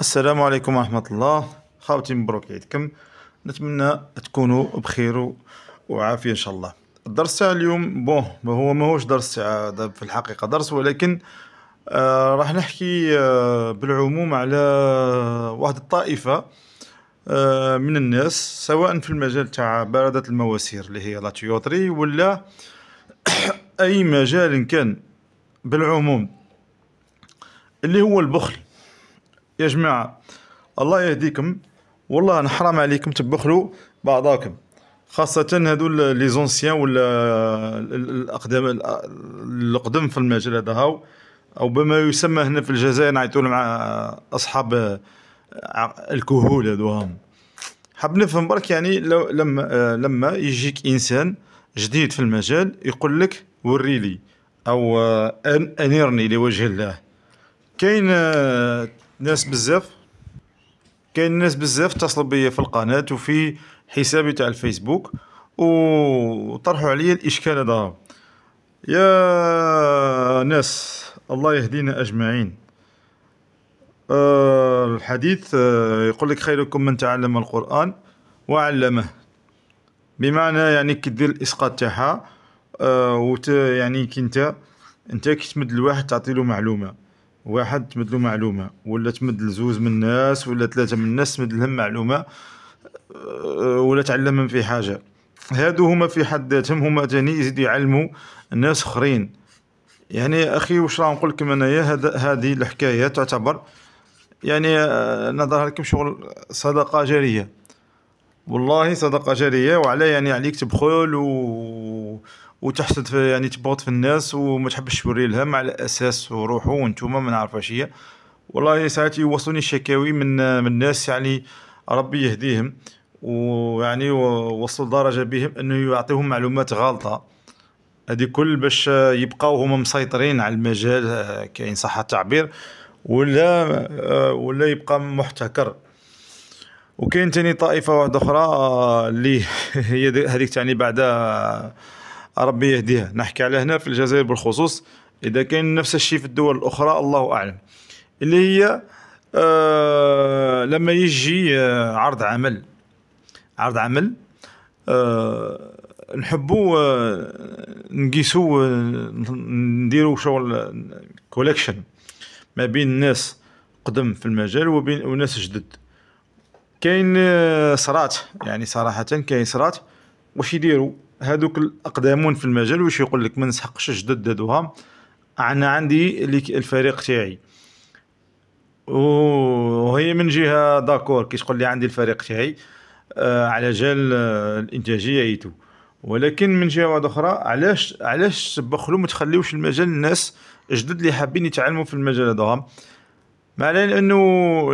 السلام عليكم ورحمة الله خاوتي مبروك عيدكم نتمنى تكونوا بخير وعافية إن شاء الله الدرس تاع اليوم بون هو ماهوش درس تاع في الحقيقة درس ولكن آه راح نحكي آه بالعموم على آه، واحد الطائفة آه من الناس سواء في المجال تاع باردة المواسير اللي هي لا ولا أي مجال كان بالعموم اللي هو البخل يا جماعة الله يهديكم والله نحرم عليكم تبخلوا بعضاكم خاصة هذو لي زونسيان ولا الأقدم القدم في المجال هذا هاو أو بما يسمى هنا في الجزائر نعيطو مع أصحاب الكهول هذو هم حاب نفهم برك يعني لو لما لما يجيك إنسان جديد في المجال يقول لك وريلي أو أنيرني لوجه الله كاين ناس بزاف كاين ناس بزاف اتصلوا بيا في القناه وفي حسابي تاع الفيسبوك وطرحوا عليا الاشكال هذا يا ناس الله يهدينا اجمعين آه، الحديث آه، يقول لك خيركم من تعلم القران وعلمه بمعنى يعني كي دير الاسقاط تاعها آه، و يعني كي انت انت كي تمد تعطي له معلومه واحد تمد له معلومه ولا تمد لزوز من الناس ولا ثلاثه من الناس تمد لهم معلومه آه، ولا تعلم من في حاجه هادو هما في حد ذاتهم هما تاني يزيدو يعلموا الناس اخرين يعني اخي واش راه نقول لكم انايا هذه الحكايه تعتبر يعني آه، نظرها لكم شغل صدقه جاريه والله صدقه جاريه وعلى يعني عليك تبخل و وتحسد في يعني تبغط في الناس وما تحبش توري لهم على اساس وروحه وانتوما ما نعرف هي والله ساعات يوصلوني الشكاوي من من الناس يعني ربي يهديهم ويعني وصل درجة بهم انه يعطيهم معلومات غلطة هذه كل باش يبقاو هما مسيطرين على المجال آه، كاين صح التعبير ولا آه، ولا يبقى محتكر وكاين تاني طائفة واحدة أخرى آه، اللي هي هذيك تعني بعد ربي يهديها نحكي على هنا في الجزائر بالخصوص إذا كان نفس الشيء في الدول الأخرى الله أعلم اللي هي آه لما يجي آه عرض عمل عرض عمل آه نحبوا آه نقيسوا آه نديروا شغل كولكشن آه، ما بين الناس قدم في المجال وبين وناس جدد كاين آه، صرات يعني صراحه كاين صرات واش يديروا هذوك الاقدامون في المجال واش يقول لك ما نسحقش جدد هذوها انا عندي الفريق تاعي وهي من جهه داكور كي تقول لي عندي الفريق تاعي آه على جال آه، الانتاجيه ايتو ولكن من جهه واحده اخرى علاش علاش تبخلو ما تخليوش المجال الناس جدد اللي حابين يتعلموا في المجال هذا مع انه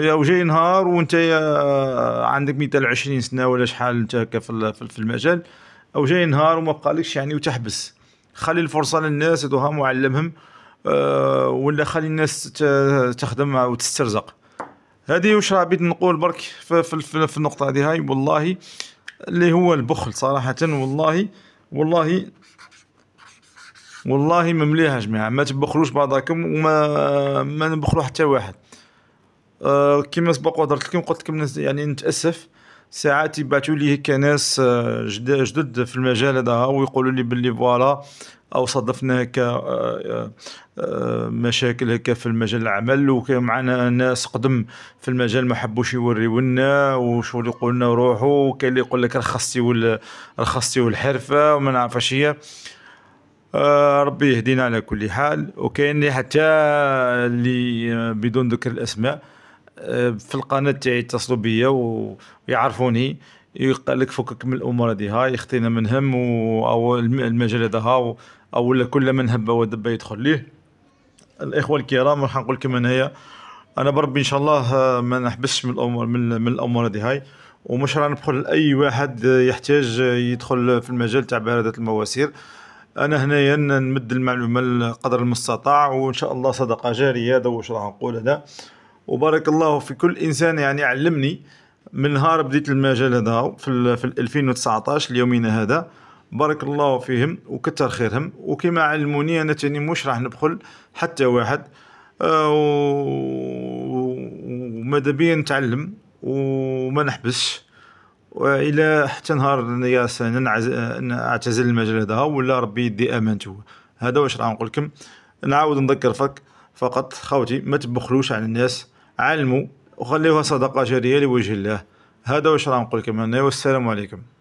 يا جاي نهار وانت آه، عندك مثال 20 سنه ولا شحال انت في المجال او جاي نهار وما بقالكش يعني وتحبس خلي الفرصه للناس يدوهم وعلمهم أه ولا خلي الناس تخدم وتسترزق هذه واش راه بغيت نقول برك في, في, في النقطه هذه هاي والله اللي هو البخل صراحه والله والله والله ما مليها جماعه ما تبخلوش بعضاكم وما ما نبخلو حتى واحد أه كما سبق وهضرت لكم قلت لكم يعني نتاسف ساعات يبعثوا لي كناس آه، جدد في المجال هذا ويقولوا لي باللي فوالا او صادفنا هكا آه، آه، مشاكل هكا في المجال العمل وكان معنا ناس قدم في المجال ما حبوش يوريونا وشو وشغل يقولنا روحوا وكاين اللي يقول لك رخصتي وال رخصتي والحرفه وما نعرفش هي ربي يهدينا على كل حال وكاين حتى اللي بدون ذكر الاسماء في القناه تاعي يتصلوا بيا ويعرفوني يقال لك فكك من الامور هذه هاي يخطينا من هم او المجال هذا ها او ولا كل من هب ودب يدخل ليه الاخوه الكرام راح نقول لكم انايا انا بربي ان شاء الله آه، ما نحبسش من الامور من, من الامور هذه هاي ومش راح ندخل لاي واحد آه، يحتاج آه، يدخل في المجال تاع بارده المواسير انا هنايا نمد المعلومه قدر المستطاع وان شاء الله صدقه جاريه هذا واش راح نقول هذا وبارك الله في كل انسان يعني علمني من نهار بديت المجال هذا في في 2019 ليومنا هذا بارك الله فيهم وكثر خيرهم وكما علموني انا تاني مش راح نبخل حتى واحد آه وماذا بيا نتعلم وما نحبسش والى حتى نهار ياسر نعتزل المجال هذا ولا ربي يدي امانته هذا واش راح نقول لكم نعاود نذكر فك فقط خوتي ما تبخلوش على الناس علموا وخليوها صدقه جاريه لوجه الله هذا واش راه نقول لكم انا والسلام عليكم